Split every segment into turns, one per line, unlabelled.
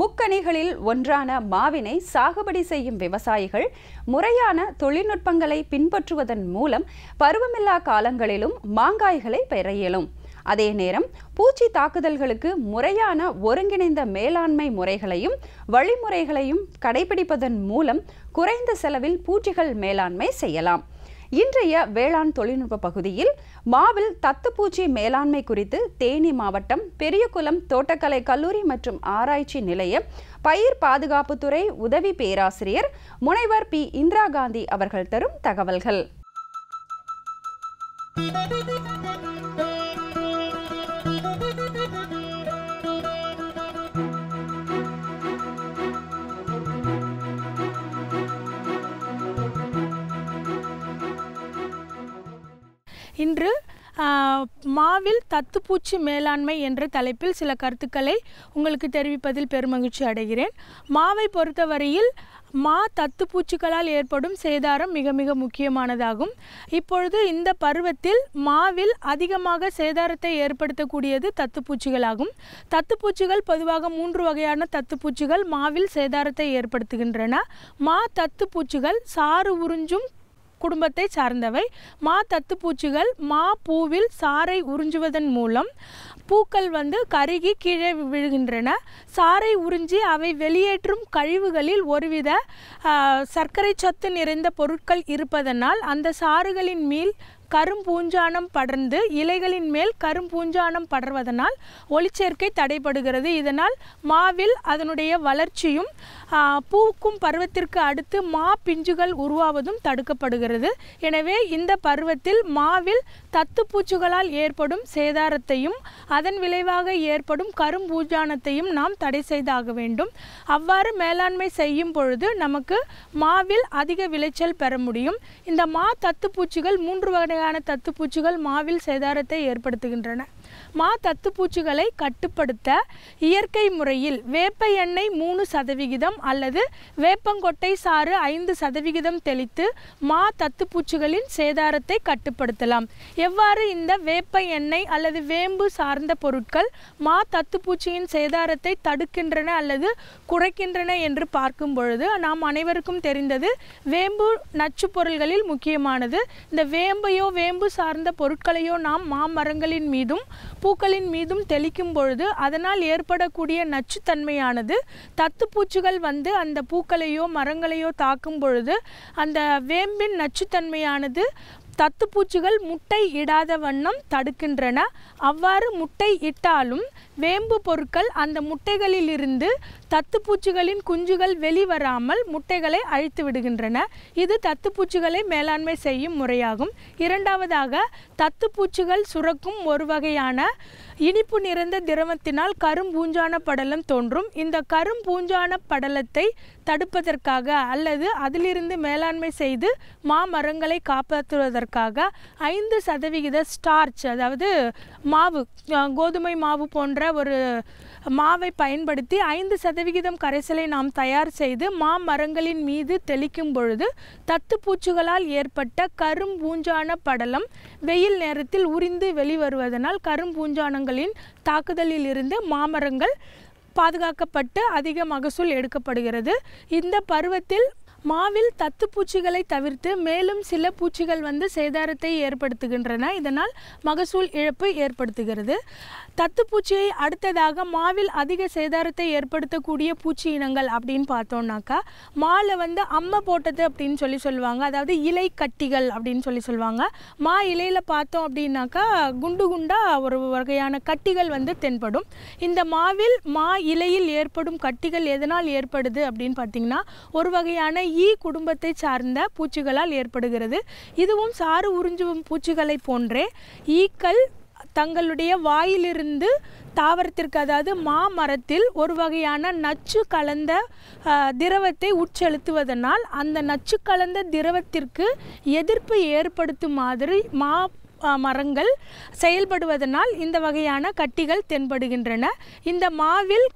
முக்கணிகளில் ஒன்றான மாவினை சாகுபடி செய்யும் விவசாயிகள் முறையான தொழில்நுட்பங்களை பின்பற்றுவதன் மூலம் பருவமில்லா காலங்களிலும் மாங்காய்களை பெற இயலும் அதே நேரம் பூச்சி தாக்குதல்களுக்கு முறையான ஒருங்கிணைந்த மேலாண்மை முறைகளையும் வழிமுறைகளையும் கடைபிடிப்பதன் மூலம் குறைந்த செலவில் பூச்சிகள் மேலாண்மை செய்யலாம் இன்றைய வேளாண் தொழில்நுட்ப பகுதியில் மாவில் தத்துப்பூச்சி மேலாண்மை குறித்து தேனி மாவட்டம் பெரியகுளம் தோட்டக்கலை கல்லூரி மற்றும் ஆராய்ச்சி நிலைய பயிர் பாதுகாப்புத்துறை உதவி பேராசிரியர் முனைவர் பி இந்திரா காந்தி அவர்கள் தரும் தகவல்கள் இன்று மாவில் தத்துப்பூச்சி மேலாண்மை என்ற தலைப்பில் சில கருத்துக்களை உங்களுக்கு தெரிவிப்பதில் பெருமகிழ்ச்சி அடைகிறேன் மாவை பொறுத்தவரையில் மா தத்துப்பூச்சிகளால் ஏற்படும் சேதாரம் மிக மிக முக்கியமானதாகும் இப்பொழுது இந்த பருவத்தில் மாவில் அதிகமாக சேதாரத்தை ஏற்படுத்தக்கூடியது தத்துப்பூச்சிகளாகும் தத்துப்பூச்சிகள் பொதுவாக மூன்று வகையான தத்துப்பூச்சிகள் மாவில் சேதாரத்தை ஏற்படுத்துகின்றன மா தத்துப்பூச்சிகள் சாறு உறிஞ்சும் குடும்பத்தை சார்ந்தவை மா தத்துப்பூச்சிகள் மா பூவில் சாறை உறிஞ்சுவதன் மூலம் பூக்கள் வந்து கருகி கீழே விழுகின்றன சாறை உறிஞ்சி அவை வெளியேற்றும் கழிவுகளில் ஒருவித சர்க்கரை சத்து நிறைந்த பொருட்கள் இருப்பதனால் அந்த சாறுகளின் மீள் கரும்பூஞ்சானம் படர்ந்து இலைகளின் மேல் கரும்பூஞ்சானம் படர்வதனால் ஒளிச்சேர்க்கை தடைபடுகிறது இதனால் மாவில் அதனுடைய வளர்ச்சியும் பூக்கும் பருவத்திற்கு அடுத்து மா பிஞ்சுகள் உருவாவதும் தடுக்கப்படுகிறது எனவே இந்த பருவத்தில் மாவில் தத்துப்பூச்சிகளால் ஏற்படும் சேதாரத்தையும் அதன் விளைவாக ஏற்படும் கரும்பூஞ்சானத்தையும் நாம் தடை செய்தாக வேண்டும் அவ்வாறு மேலாண்மை செய்யும் பொழுது நமக்கு மாவில் அதிக விளைச்சல் பெற முடியும் இந்த மா தத்துப்பூச்சிகள் மூன்று வகை வகையான தத்துப்பூச்சிகள் மாவில் சேதாரத்தை ஏற்படுத்துகின்றன மா தத்துப்பூச்சிகளை கட்டுப்படுத்த இயற்கை முறையில் வேப்ப எண்ணெய் மூணு சதவிகிதம் அல்லது வேப்பங்கொட்டை சாறு ஐந்து சதவிகிதம் தெளித்து மா தத்துப்பூச்சிகளின் சேதாரத்தை கட்டுப்படுத்தலாம் எவ்வாறு இந்த வேப்ப எண்ணெய் அல்லது வேம்பு சார்ந்த பொருட்கள் மா தத்துப்பூச்சியின் சேதாரத்தை தடுக்கின்றன அல்லது குறைக்கின்றன என்று பார்க்கும் பொழுது நாம் அனைவருக்கும் தெரிந்தது வேம்பு நச்சு பொருள்களில் முக்கியமானது இந்த வேம்பையோ வேம்பு சார்ந்த பொருட்களையோ நாம் மாமரங்களின் மீதும் பூக்களின் மீதும் தெளிக்கும் பொழுது அதனால் ஏற்படக்கூடிய நச்சுத்தன்மையானது தத்து பூச்சிகள் வந்து அந்த பூக்களையோ மரங்களையோ தாக்கும் பொழுது அந்த வேம்பின் நச்சுத்தன்மையானது தத்துப்பூச்சிகள் முட்டை இடாத வண்ணம் தடுக்கின்றன அவ்வாறு முட்டை இட்டாலும் வேம்பு பொருட்கள் அந்த முட்டைகளிலிருந்து தத்துப்பூச்சிகளின் குஞ்சுகள் வெளிவராமல் முட்டைகளை அழித்து விடுகின்றன இது தத்துப்பூச்சிகளை மேலாண்மை செய்யும் முறையாகும் இரண்டாவதாக தத்துப்பூச்சிகள் சுரக்கும் ஒரு வகையான இனிப்பு நிறைந்த திரவத்தினால் கரும்பூஞ்சான படலம் தோன்றும் இந்த கரும்பூஞ்சான படலத்தை தடுப்பதற்காக அல்லது அதிலிருந்து மேலாண்மை செய்து மாமரங்களை காப்பாற்றுவதற்காக ஐந்து சதவிகித ஸ்டார்ச் அதாவது மாவு கோதுமை மாவு போன்ற ஒரு மாவை பயன்படுத்தி ஐந்து சதவிகிதம் கரைசலை நாம் தயார் செய்து மாமரங்களின் மீது தெளிக்கும் பொழுது தத்து ஏற்பட்ட கரும்பூஞ்சான படலம் வெயில் நேரத்தில் உறிந்து வெளிவருவதனால் கரும்பூஞ்சானங்களின் தாக்குதலில் இருந்து மாமரங்கள் பாதுகாக்கப்பட்டு அதிக மகசூல் எடுக்கப்படுகிறது இந்த பருவத்தில் மாவில் தத்து பூச்சிகளை தவிர்த்து மேலும் சில பூச்சிகள் வந்து சேதாரத்தை ஏற்படுத்துகின்றன இதனால் மகசூல் இழப்பு ஏற்படுத்துகிறது தத்து பூச்சியை அடுத்ததாக மாவில் அதிக சேதாரத்தை ஏற்படுத்தக்கூடிய பூச்சி இனங்கள் அப்படின்னு பார்த்தோம்னாக்கா மாவில் வந்து அம்மை போட்டது அப்படின்னு சொல்லி சொல்லுவாங்க அதாவது இலை கட்டிகள் அப்படின்னு சொல்லி சொல்லுவாங்க மா இலையில் பார்த்தோம் அப்படின்னாக்கா குண்டு குண்டாக ஒரு வகையான கட்டிகள் வந்து தென்படும் இந்த மாவில் மா இலையில் ஏற்படும் கட்டிகள் எதனால் ஏற்படுது அப்படின்னு பார்த்தீங்கன்னா ஒரு வகையான ஈ குடும்பத்தை சார்ந்த பூச்சிகளால் ஏற்படுகிறது இதுவும் சாறு உறிஞ்சும் பூச்சிகளை போன்றே ஈக்கள் தங்களுடைய வாயிலிருந்து தாவரத்திற்கு அதாவது மாமரத்தில் ஒரு வகையான நச்சு கலந்த திரவத்தை உட்செலுத்துவதனால் அந்த நச்சு கலந்த திரவத்திற்கு எதிர்ப்பு ஏற்படுத்தும் மாதிரி மா மரங்கள் செயல்படுவதனால் இந்த வகையான கட்டிகள் தென்படுகின்றன இந்த மாவில்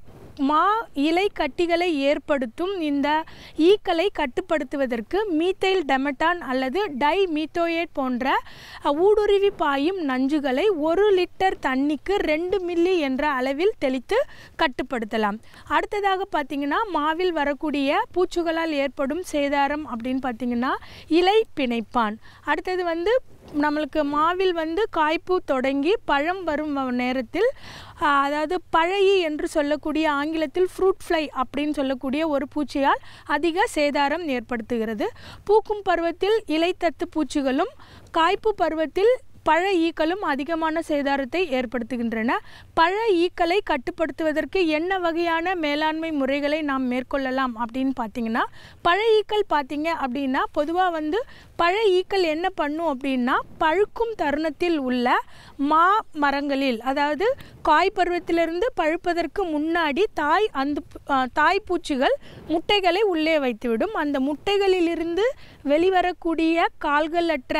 மா இலை கட்டிகளை ஏற்படுத்தும் இந்த ஈக்களை கட்டுப்படுத்துவதற்கு மீத்தைல் டெமட்டான் அல்லது டை மீத்தோயேட் போன்ற ஊடுருவி பாயும் நஞ்சுகளை ஒரு லிட்டர் தண்ணிக்கு ரெண்டு மில்லி என்ற அளவில் தெளித்து கட்டுப்படுத்தலாம் அடுத்ததாக பார்த்திங்கன்னா மாவில் வரக்கூடிய பூச்சிகளால் ஏற்படும் சேதாரம் அப்படின்னு பார்த்திங்கன்னா இலை பிணைப்பான் அடுத்தது வந்து நம்மளுக்கு மாவில் வந்து காய்ப்பு தொடங்கி பழம் வரும் நேரத்தில் அதாவது பழையி என்று சொல்லக்கூடிய ஆங்கிலத்தில் ஃப்ரூட் ஃப்ளை அப்படின்னு சொல்லக்கூடிய ஒரு பூச்சியால் அதிக சேதாரம் ஏற்படுத்துகிறது பூக்கும் பருவத்தில் இலைத்தத்து பூச்சிகளும் காய்ப்பு பருவத்தில் பழ ஈக்களும் அதிகமான சேதாரத்தை ஏற்படுத்துகின்றன பழ ஈக்களை கட்டுப்படுத்துவதற்கு என்ன வகையான மேலாண்மை முறைகளை நாம் மேற்கொள்ளலாம் அப்படின்னு பார்த்தீங்கன்னா பழ ஈக்கள் பார்த்தீங்க அப்படின்னா பொதுவாக வந்து பழ ஈக்கள் என்ன பண்ணும் அப்படின்னா பழுக்கும் தருணத்தில் உள்ள மா மரங்களில் அதாவது காய் பருவத்திலிருந்து பழுப்பதற்கு முன்னாடி தாய் அந்த தாய் பூச்சிகள் முட்டைகளை உள்ளே வைத்துவிடும் அந்த முட்டைகளிலிருந்து வெளிவரக்கூடிய கால்களற்ற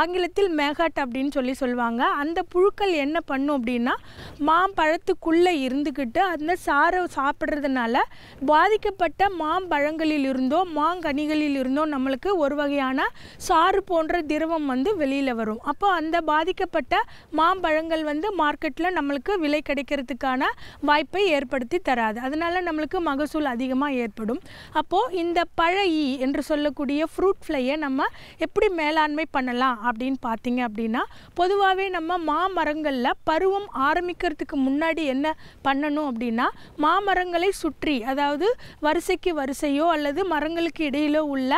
ஆங்கிலத்தில் மேகாட் அப்படின்னு அப்படின்னு சொல்லி சொல்லுவாங்க அந்த புழுக்கள் என்ன பண்ணும் அப்படின்னா மாம்பழத்துக்குள்ளே இருந்துக்கிட்டு அந்த சாரை சாப்பிட்றதுனால பாதிக்கப்பட்ட மாம்பழங்களில் இருந்தோ மாங்கனிகளில் இருந்தோ நம்மளுக்கு ஒரு வகையான சாறு போன்ற திரவம் வந்து வெளியில் வரும் அப்போ அந்த பாதிக்கப்பட்ட மாம்பழங்கள் வந்து மார்க்கெட்டில் நம்மளுக்கு விலை கிடைக்கிறதுக்கான வாய்ப்பை ஏற்படுத்தி தராது அதனால் நம்மளுக்கு மகசூல் அதிகமாக ஏற்படும் அப்போது இந்த பழையி என்று சொல்லக்கூடிய ஃப்ரூட் ஃப்ளையை நம்ம எப்படி மேலாண்மை பண்ணலாம் அப்படின்னு பார்த்தீங்க அப்படின்னா பொதுவாகவே நம்ம மாமரங்களில் பருவம் ஆரம்பிக்கிறதுக்கு முன்னாடி என்ன பண்ணணும் அப்படின்னா மாமரங்களை சுற்றி அதாவது வரிசைக்கு வரிசையோ அல்லது மரங்களுக்கு இடையிலோ உள்ள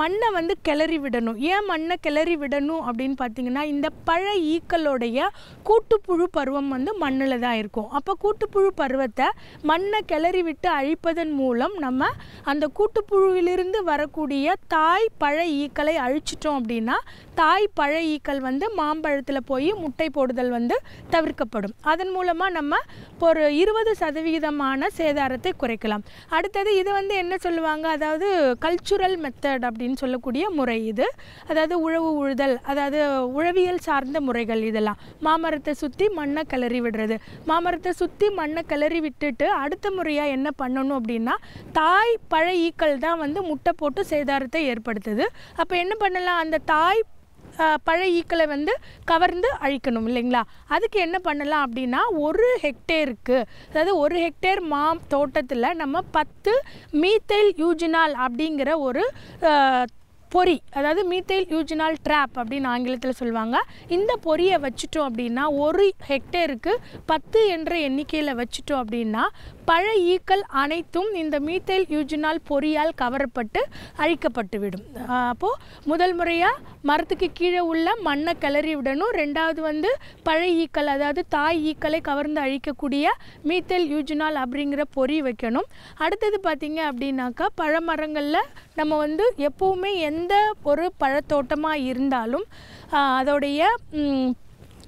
மண்ணை வந்து கிளறி விடணும் ஏன் மண்ணை கிளறி விடணும் அப்படின்னு பார்த்தீங்கன்னா இந்த பழ ஈக்களுடைய கூட்டுப்புழு பருவம் வந்து மண்ணில் தான் இருக்கும் அப்போ கூட்டுப்புழு பருவத்தை மண்ணை கிளறி விட்டு அழிப்பதன் மூலம் நம்ம அந்த கூட்டுப்புழுவிலிருந்து வரக்கூடிய தாய் பழ ஈக்களை அழிச்சிட்டோம் அப்படின்னா தாய் பழ ஈக்கள் வந்து மாம்பழத்தில் போய் முட்டை போடுதல் வந்து தவிர்க்கப்படும் அதன் மூலமாக நம்ம ஒரு இருபது சதவிகிதமான சேதாரத்தை குறைக்கலாம் அடுத்தது இது வந்து என்ன சொல்லுவாங்க அதாவது கல்ச்சுரல் மெத்தட் அப்படின்னு சொல்லக்கூடிய முறை இது அதாவது உழவு உழுதல் அதாவது உழவியல் சார்ந்த முறைகள் இதெல்லாம் மாமரத்தை சுற்றி மண்ணை கிளறி விடுறது மாமரத்தை சுற்றி மண்ணை கிளறி விட்டுட்டு அடுத்த முறையாக என்ன பண்ணணும் அப்படின்னா தாய் பழ ஈக்கள் தான் வந்து முட்டை போட்டு சேதாரத்தை ஏற்படுத்துது அப்போ என்ன பண்ணலாம் அந்த தாய் பழைய ஈக்களை வந்து கவர்ந்து அழிக்கணும் இல்லைங்களா அதுக்கு என்ன பண்ணலாம் அப்படின்னா ஒரு ஹெக்டேருக்கு அதாவது ஒரு ஹெக்டேர் மா தோட்டத்தில் நம்ம பத்து மீத்தைல் யூஜினால் அப்படிங்கிற ஒரு பொறி அதாவது மீத்தைல் யூஜினால் ட்ராப் அப்படின்னு ஆங்கிலத்தில் சொல்லுவாங்க இந்த பொறியை வச்சுட்டோம் அப்படின்னா ஒரு ஹெக்டேருக்கு பத்து என்ற எண்ணிக்கையில் வச்சுட்டோம் அப்படின்னா பழ ஈக்கள் அனைத்தும் இந்த மீத்தைல் யூஜினால் பொறியால் கவரப்பட்டு அழிக்கப்பட்டுவிடும் அப்போது முதல் முறையாக மரத்துக்கு கீழே உள்ள மண்ணை கிளறி விடணும் ரெண்டாவது வந்து பழைய ஈக்கள் அதாவது தாய் ஈக்களை கவர்ந்து அழிக்கக்கூடிய மீத்தல் யூஜினால் அப்படிங்கிற பொறி வைக்கணும் அடுத்தது பார்த்திங்க அப்படின்னாக்கா பழமரங்களில் நம்ம வந்து எப்போவுமே எந்த ஒரு பழத்தோட்டமாக இருந்தாலும் அதோடைய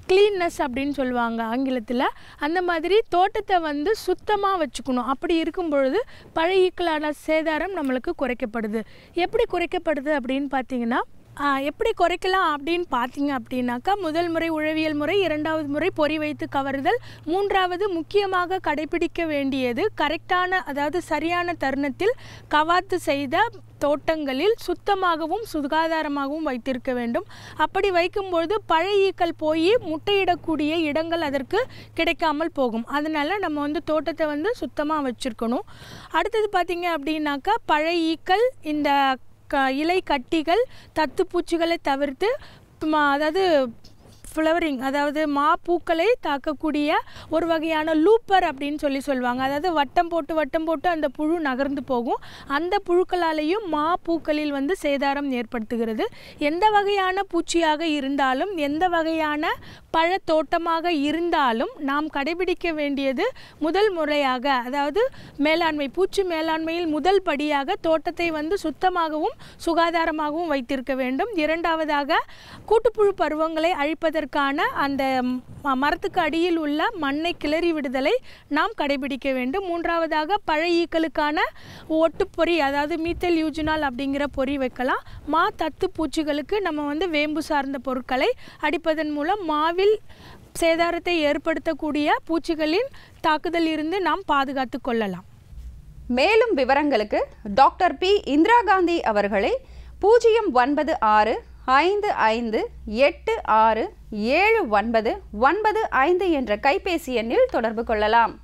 க்ளீன்னஸ் அப்படின்னு சொல்லுவாங்க ஆங்கிலத்தில் அந்த மாதிரி தோட்டத்தை வந்து சுத்தமாக வச்சுக்கணும் அப்படி இருக்கும் பொழுது பழகிக்கலான சேதாரம் நம்மளுக்கு குறைக்கப்படுது எப்படி குறைக்கப்படுது அப்படின்னு பார்த்தீங்கன்னா எப்படி குறைக்கலாம் அப்படின்னு பார்த்தீங்க அப்படின்னாக்கா முதல் முறை உழவியல் முறை இரண்டாவது முறை பொறி வைத்து கவருதல் மூன்றாவது முக்கியமாக கடைபிடிக்க வேண்டியது கரெக்டான அதாவது சரியான தருணத்தில் கவாத்து செய்த தோட்டங்களில் சுத்தமாகவும் சுகாதாரமாகவும் வைத்திருக்க வேண்டும் அப்படி வைக்கும்பொழுது பழைய ஈக்கள் போய் முட்டையிடக்கூடிய இடங்கள் அதற்கு கிடைக்காமல் போகும் அதனால் நம்ம வந்து தோட்டத்தை வந்து சுத்தமாக வச்சுருக்கணும் அடுத்தது பார்த்திங்க அப்படின்னாக்கா பழைய ஈக்கள் இந்த க இலை கட்டிகள் தத்துப்பூச்சிகளை தவிர்த்து அதாவது ஃப்ளவரிங் அதாவது மா பூக்களை தாக்கக்கூடிய ஒரு வகையான லூப்பர் அப்படின்னு சொல்லி சொல்லுவாங்க அதாவது வட்டம் போட்டு வட்டம் போட்டு அந்த புழு நகர்ந்து போகும் அந்த புழுக்களாலேயும் மா பூக்களில் வந்து சேதாரம் ஏற்படுத்துகிறது எந்த வகையான பூச்சியாக இருந்தாலும் எந்த வகையான பழத்தோட்டமாக இருந்தாலும் நாம் கடைபிடிக்க வேண்டியது முதல் முறையாக அதாவது மேலாண்மை பூச்சி மேலாண்மையில் முதல் படியாக தோட்டத்தை வந்து சுத்தமாகவும் சுகாதாரமாகவும் வைத்திருக்க வேண்டும் இரண்டாவதாக கூட்டுப்புழு பருவங்களை அழிப்பதற்கு அதற்கான அந்த மரத்துக்கு அடியில் உள்ள மண்ணை கிளறி விடுதலை நாம் கடைபிடிக்க வேண்டும் மூன்றாவதாக பழைய ஈக்களுக்கான ஒட்டுப்பொறி அதாவது மீத்தல் யூஜினால் அப்படிங்கிற பொறி வைக்கலாம் மா தத்து பூச்சிகளுக்கு நம்ம வந்து வேம்பு சார்ந்த பொருட்களை அடிப்பதன் மூலம் மாவில் சேதாரத்தை ஏற்படுத்தக்கூடிய பூச்சிகளின் தாக்குதல் இருந்து நாம் பாதுகாத்து கொள்ளலாம் மேலும் விவரங்களுக்கு டாக்டர் பி இந்திரா காந்தி அவர்களை பூஜ்ஜியம் ஒன்பது ஆறு ஐந்து ஐந்து எட்டு ஆறு ஏழு ஒன்பது ஒன்பது ஐந்து என்ற கைபேசி எண்ணில் தொடர்பு கொள்ளலாம்